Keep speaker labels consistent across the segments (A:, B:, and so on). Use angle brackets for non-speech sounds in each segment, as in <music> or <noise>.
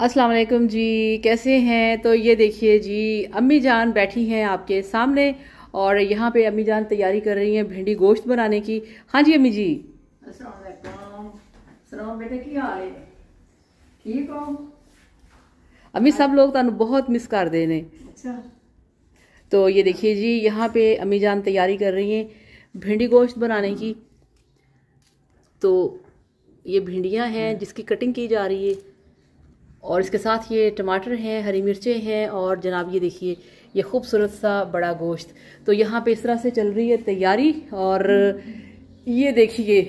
A: अस्सलाम वालेकुम जी कैसे हैं तो ये देखिए जी अम्मी जान बैठी हैं आपके सामने और यहाँ पे अम्मी जान तैयारी कर रही हैं भिंडी गोश्त बनाने की हाँ जी अम्मी जी ठीक हो अम्मी सब लोग तुम तो बहुत मिस कर दे अच्छा तो ये देखिए जी यहाँ पे अम्मी जान तैयारी कर रही हैं भिंडी गोश्त बनाने की तो ये भिंडियाँ हैं जिसकी कटिंग की जा रही है और इसके साथ ये टमाटर हैं हरी मिर्चें हैं और जनाब ये देखिए ये खूबसूरत सा बड़ा गोश्त तो यहाँ पे इस तरह से चल रही है तैयारी और ये देखिए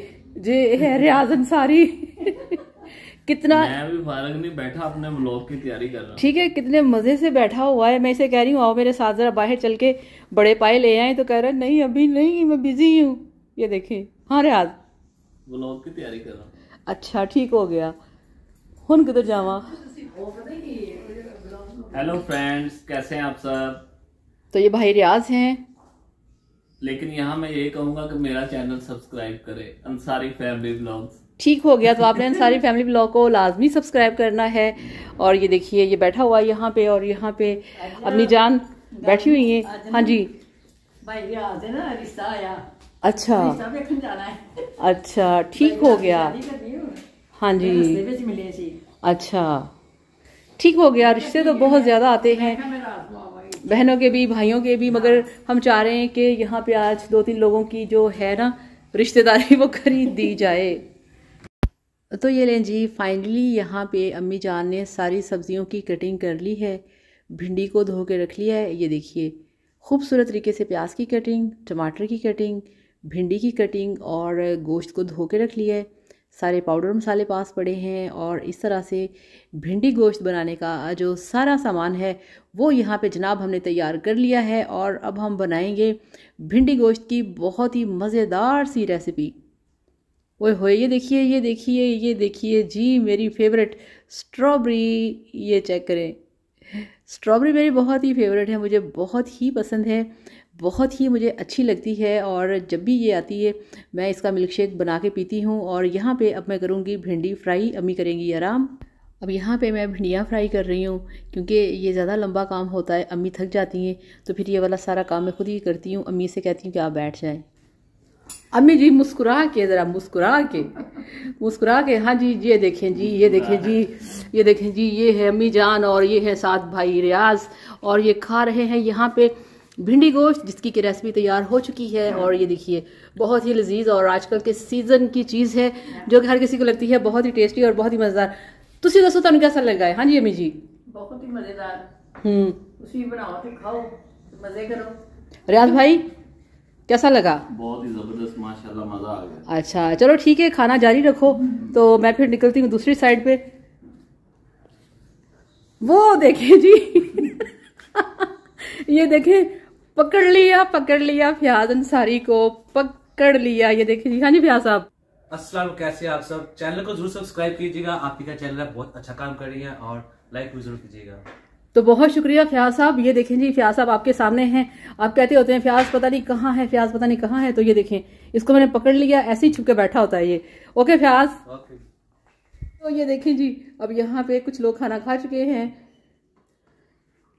A: जे है रियाज अंसारी <laughs> कितना मैं भी फारग नहीं बैठा अपने ब्लॉग की तैयारी कर रहा हूँ ठीक है कितने मज़े से बैठा हुआ है मैं इसे कह रही हूँ आओ मेरे साथ ज़रा बाहर चल के बड़े पाए ले आए तो कह रहा है नहीं अभी नहीं मैं बिजी हूँ ये देखें हाँ रियाज ब्लॉग की तैयारी कर रहा हूँ अच्छा ठीक हो गया हूँ किधर जावा हेलो फ्रेंड्स कैसे हैं आप सब तो ये भाई रियाज हैं लेकिन यहाँ मैं यही कहूंगा कि मेरा चैनल सब्सक्राइब करें अंसारी फैमिली ब्लॉग ठीक हो गया तो आपने अंसारी फैमिली ब्लॉग को लाजमी सब्सक्राइब करना है और ये देखिए ये बैठा हुआ है यहाँ पे और यहाँ पे अपनी जान बैठी हुई है हाँ जी भाई रियाज है ना रिश्ता आया अच्छा अच्छा ठीक हो गया हाँ जी अच्छा ठीक हो गया रिश्ते तो बहुत ज़्यादा आते हैं बहनों के भी भाइयों के भी मगर हम चाह रहे हैं कि यहाँ पे आज दो तीन लोगों की जो है ना रिश्तेदारी वो खरीद दी जाए तो ये लें जी फाइनली यहाँ पे अम्मी जान ने सारी सब्जियों की कटिंग कर ली है भिंडी को धो के रख लिया है ये देखिए खूबसूरत तरीके से प्याज की कटिंग टमाटर की कटिंग भिंडी की कटिंग और गोश्त को धो के रख लिया है सारे पाउडर मसाले पास पड़े हैं और इस तरह से भिंडी गोश्त बनाने का जो सारा सामान है वो यहाँ पे जनाब हमने तैयार कर लिया है और अब हम बनाएंगे भिंडी गोश्त की बहुत ही मज़ेदार सी रेसिपी ओ हो ये देखिए ये देखिए ये देखिए जी मेरी फेवरेट स्ट्रॉबेरी ये चेक करें स्ट्रॉबेरी मेरी बहुत ही फेवरेट है मुझे बहुत ही पसंद है बहुत ही मुझे अच्छी लगती है और जब भी ये आती है मैं इसका मिल्क शेक बना के पीती हूँ और यहाँ पे अब मैं करूँगी भिंडी फ्राई अम्मी करेंगी आराम अब यहाँ पे मैं भिंडियाँ फ्राई कर रही हूँ क्योंकि ये ज़्यादा लंबा काम होता है अम्मी थक जाती हैं तो फिर ये वाला सारा काम मैं खुद ही करती हूँ अम्मी से कहती हूँ कि आप बैठ जाएँ अम्मी जी मुस्कुरा के ज़रा मुस्कुरा के मुस्कुरा के हाँ जी ये देखें जी ये देखें जी ये देखें जी ये है अम्मी जान और ये है साथ भाई रियाज और ये खा रहे हैं यहाँ पे भिंडी गोश्त जिसकी की रेसिपी तैयार हो चुकी है हाँ। और ये देखिए बहुत ही लजीज और आजकल के सीज़न की चीज़ है हाँ। जो कि हर किसी को लगती है बहुत ही टेस्टी और बहुत ही मज़ेदार तुम दसो तुम कैसा लगा है हाँ जी ਜੀ जी बहुत ही मजेदार ਤੁਸੀਂ ਬਣਾਓ ਤੇ ਖਾਓ ਮਜ਼ੇ रियाज भाई कैसा लगा बहुत ही जबरदस्त माशाल्लाह मजा आ गया अच्छा चलो ठीक है खाना जारी रखो हम्म। तो मैं फिर निकलती हूँ दूसरी साइड पे वो देखे जी <laughs> ये देखे पकड़ लिया पकड़ लिया फ्याज अंसारी को पकड़ लिया ये देखिए हाँ जी फ्याज साहब असला कैसे आप सब चैनल को जरूर सब्सक्राइब कीजिएगा आपकी का चैनल बहुत अच्छा काम कर रही है और लाइक भी जरूर कीजिएगा तो बहुत शुक्रिया फ्याज साहब ये देखें जी फ्याज साहब आपके सामने हैं आप कहते होते हैं फ्याज पता नहीं कहाँ है फ्याज पता नहीं कहाँ है तो ये देखें इसको मैंने पकड़ लिया ऐसे ही छुप के बैठा होता है ये ओके फ्याज ओके तो ये देखें जी अब यहाँ पे कुछ लोग खाना खा चुके हैं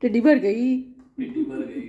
A: टिड्डी भर गई टिड्डी भर गई